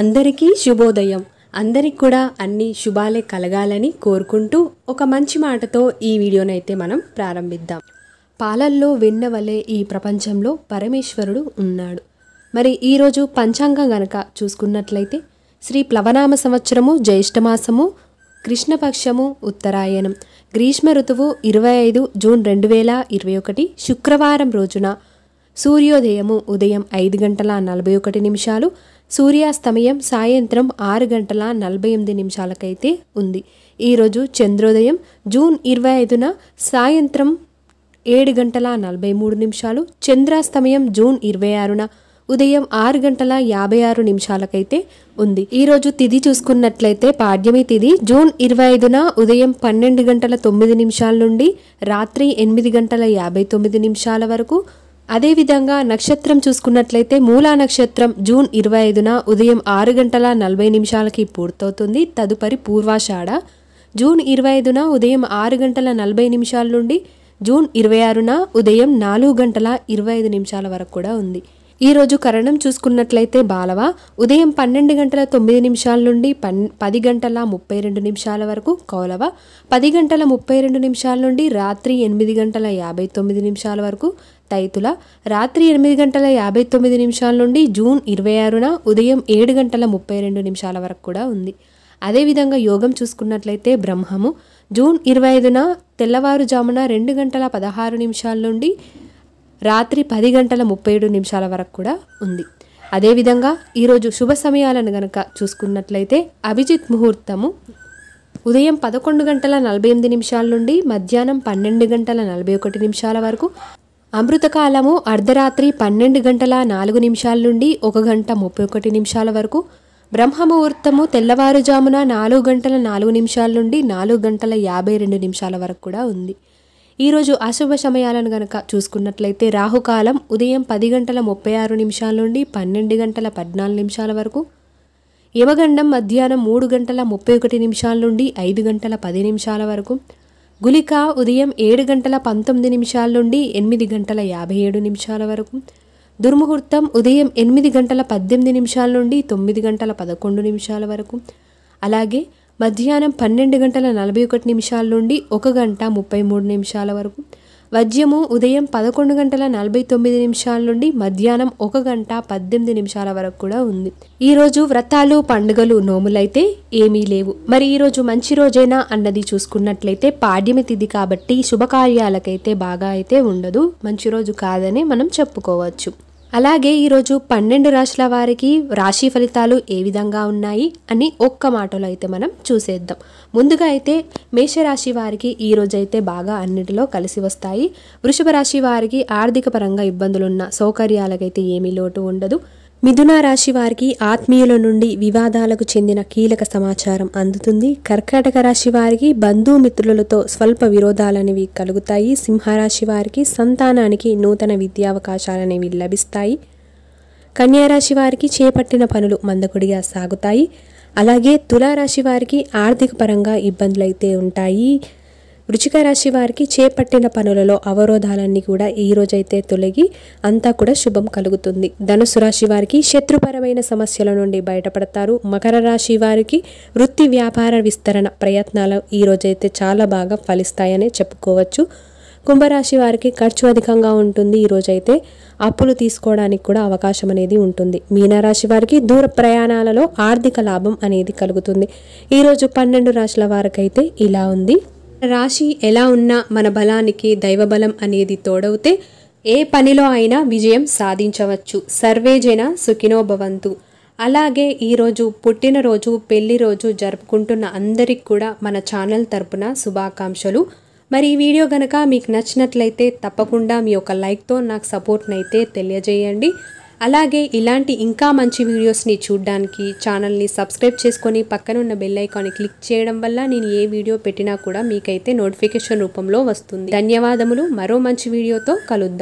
అందరికీ శుభోదయం అందరికి కూడా అన్ని శుభాలే కలగాలని కోరుకుంటూ ఒక మంచి మాటతో ఈ వీడియోనైతే మనం ప్రారంభిద్దాం పాలల్లో వెన్న ఈ ప్రపంచంలో పరమేశ్వరుడు ఉన్నాడు మరి ఈరోజు పంచాంగం గనక చూసుకున్నట్లయితే శ్రీ ప్లవనామ సంవత్సరము జ్యేష్ఠమాసము కృష్ణపక్షము ఉత్తరాయణం గ్రీష్మ ఋతువు ఇరవై ఐదు జూన్ రెండు వేల ఇరవై ఒకటి శుక్రవారం రోజున సూర్యోదయము ఉదయం ఐదు గంటల నలభై ఒకటి నిమిషాలు సూర్యాస్తమయం సాయంత్రం ఆరు గంటల నలభై ఎనిమిది నిమిషాలకైతే ఉంది ఈరోజు చంద్రోదయం జూన్ ఇరవై ఐదున సాయంత్రం ఏడు గంటల నలభై మూడు నిమిషాలు చంద్రాస్తమయం జూన్ ఇరవై ఆరున ఉదయం ఆరు గంటల యాభై ఆరు నిమిషాలకైతే ఉంది ఈరోజు తిథి చూసుకున్నట్లయితే పాడ్యమి తిథి జూన్ ఇరవై ఐదున ఉదయం పన్నెండు గంటల తొమ్మిది నిమిషాల నుండి రాత్రి ఎనిమిది గంటల యాభై తొమ్మిది నిమిషాల వరకు అదేవిధంగా నక్షత్రం చూసుకున్నట్లయితే మూలా నక్షత్రం జూన్ ఇరవై ఐదున ఉదయం ఆరు గంటల నలభై నిమిషాలకి పూర్తవుతుంది తదుపరి పూర్వాషాఢ జూన్ ఇరవై ఐదున ఉదయం ఆరు గంటల నలభై నిమిషాల నుండి జూన్ ఇరవై ఆరున ఉదయం నాలుగు గంటల ఇరవై ఐదు నిమిషాల వరకు కూడా ఉంది ఈరోజు కరణం చూసుకున్నట్లయితే బాలవ ఉదయం పన్నెండు గంటల తొమ్మిది నిమిషాల నుండి పన్ పది గంటల ముప్పై రెండు నిమిషాల వరకు కౌలవ పది గంటల ముప్పై రెండు నిమిషాల నుండి రాత్రి ఎనిమిది గంటల యాభై తొమ్మిది నిమిషాల వరకు రైతుల రాత్రి ఎనిమిది గంటల యాభై తొమ్మిది నిమిషాల నుండి జూన్ ఇరవై ఆరున ఉదయం ఏడు గంటల ముప్పై రెండు నిమిషాల వరకు కూడా ఉంది అదేవిధంగా యోగం చూసుకున్నట్లయితే బ్రహ్మము జూన్ ఇరవై ఐదున తెల్లవారుజామున రెండు గంటల పదహారు నిమిషాల నుండి రాత్రి పది గంటల ముప్పై ఏడు నిమిషాల వరకు కూడా ఉంది అదేవిధంగా ఈరోజు శుభ సమయాలను గనక చూసుకున్నట్లయితే అభిజిత్ ముహూర్తము ఉదయం పదకొండు గంటల నలభై ఎనిమిది నిమిషాల నుండి మధ్యాహ్నం పన్నెండు గంటల నలభై ఒకటి నిమిషాల వరకు అమృతకాలము అర్ధరాత్రి పన్నెండు గంటల నాలుగు నిమిషాల నుండి ఒక గంట ముప్పై ఒకటి నిమిషాల వరకు బ్రహ్మముహూర్తము తెల్లవారుజామున నాలుగు గంటల నాలుగు నిమిషాల నుండి నాలుగు గంటల యాభై రెండు నిమిషాల వరకు కూడా ఉంది ఈరోజు అశుభ సమయాలను గనక చూసుకున్నట్లయితే రాహుకాలం ఉదయం పది గంటల ముప్పై ఆరు నిమిషాల నుండి పన్నెండు గంటల పద్నాలుగు నిమిషాల వరకు యమగండం మధ్యాహ్నం మూడు గంటల ముప్పై ఒకటి నిమిషాల నుండి ఐదు గంటల పది నిమిషాల వరకు గులిక ఉదయం ఏడు గంటల పంతొమ్మిది నిమిషాల నుండి ఎనిమిది గంటల యాభై ఏడు నిమిషాల వరకు దుర్ముహూర్తం ఉదయం ఎనిమిది గంటల పద్దెనిమిది నిమిషాల నుండి తొమ్మిది గంటల పదకొండు నిమిషాల వరకు అలాగే మధ్యాహ్నం పన్నెండు గంటల నలభై ఒకటి నిమిషాల నుండి ఒక గంట ముప్పై మూడు నిమిషాల వరకు వజ్యము ఉదయం పదకొండు గంటల నలభై తొమ్మిది నిమిషాల నుండి మధ్యాహ్నం ఒక గంట పద్దెనిమిది నిమిషాల వరకు కూడా ఉంది ఈరోజు వ్రతాలు పండుగలు నోములైతే ఏమీ లేవు మరి ఈరోజు మంచి రోజైనా అన్నది చూసుకున్నట్లయితే పాడ్యమి తిథి కాబట్టి శుభకార్యాలకైతే బాగా అయితే ఉండదు మంచి రోజు కాదని మనం చెప్పుకోవచ్చు అలాగే ఈరోజు పన్నెండు రాశుల వారికి రాశి ఫలితాలు ఏ విధంగా ఉన్నాయి అని ఒక్క మాటలో అయితే మనం చూసేద్దాం ముందుగా అయితే మేషరాశి వారికి ఈరోజు అయితే బాగా అన్నిటిలో కలిసి వస్తాయి వృషభ రాశి వారికి ఆర్థిక పరంగా ఇబ్బందులున్న సౌకర్యాలకైతే ఏమీ లోటు ఉండదు మిథున రాశి వారికి ఆత్మీయుల నుండి వివాదాలకు చెందిన కీలక సమాచారం అందుతుంది కర్కాటక రాశి వారికి బంధుమిత్రులతో స్వల్ప విరోధాలనేవి కలుగుతాయి సింహరాశి వారికి సంతానానికి నూతన విద్యావకాశాలనేవి లభిస్తాయి కన్యారాశి వారికి చేపట్టిన పనులు మందకుడిగా సాగుతాయి అలాగే తులారాశి వారికి ఆర్థిక పరంగా ఇబ్బందులైతే ఉంటాయి వృచిక రాశి వారికి చేపట్టిన పనులలో అవరోధాలన్నీ కూడా ఈ రోజైతే తొలగి అంతా కూడా శుభం కలుగుతుంది ధనుసు రాశి వారికి శత్రుపరమైన సమస్యల నుండి బయటపడతారు మకర రాశి వారికి వృత్తి వ్యాపార విస్తరణ ప్రయత్నాలు ఈ రోజైతే చాలా బాగా ఫలిస్తాయనే చెప్పుకోవచ్చు కుంభరాశి వారికి ఖర్చు అధికంగా ఉంటుంది ఈ రోజైతే అప్పులు తీసుకోవడానికి కూడా అవకాశం అనేది ఉంటుంది మీనరాశి వారికి దూర ప్రయాణాలలో ఆర్థిక లాభం అనేది కలుగుతుంది ఈరోజు పన్నెండు రాశుల వారికైతే ఇలా ఉంది రాశి ఎలా ఉన్నా మన బలానికి దైవబలం అనేది తోడవుతే ఏ పనిలో అయినా విజయం సాధించవచ్చు సర్వేజైన సుఖినోభవంతు అలాగే ఈరోజు పుట్టినరోజు పెళ్లి రోజు జరుపుకుంటున్న అందరికి కూడా మన ఛానల్ తరపున శుభాకాంక్షలు మరి ఈ వీడియో కనుక మీకు నచ్చినట్లయితే తప్పకుండా మీ యొక్క లైక్తో నాకు సపోర్ట్నైతే తెలియజేయండి అలాగే ఇలాంటి ఇంకా మంచి వీడియోస్ని చూడడానికి ఛానల్ని సబ్స్క్రైబ్ చేసుకొని పక్కనున్న బెల్ ఐకాన్ని క్లిక్ చేయడం వల్ల నేను ఏ వీడియో పెట్టినా కూడా మీకైతే నోటిఫికేషన్ రూపంలో వస్తుంది ధన్యవాదములు మరో మంచి వీడియోతో కలుద్దాం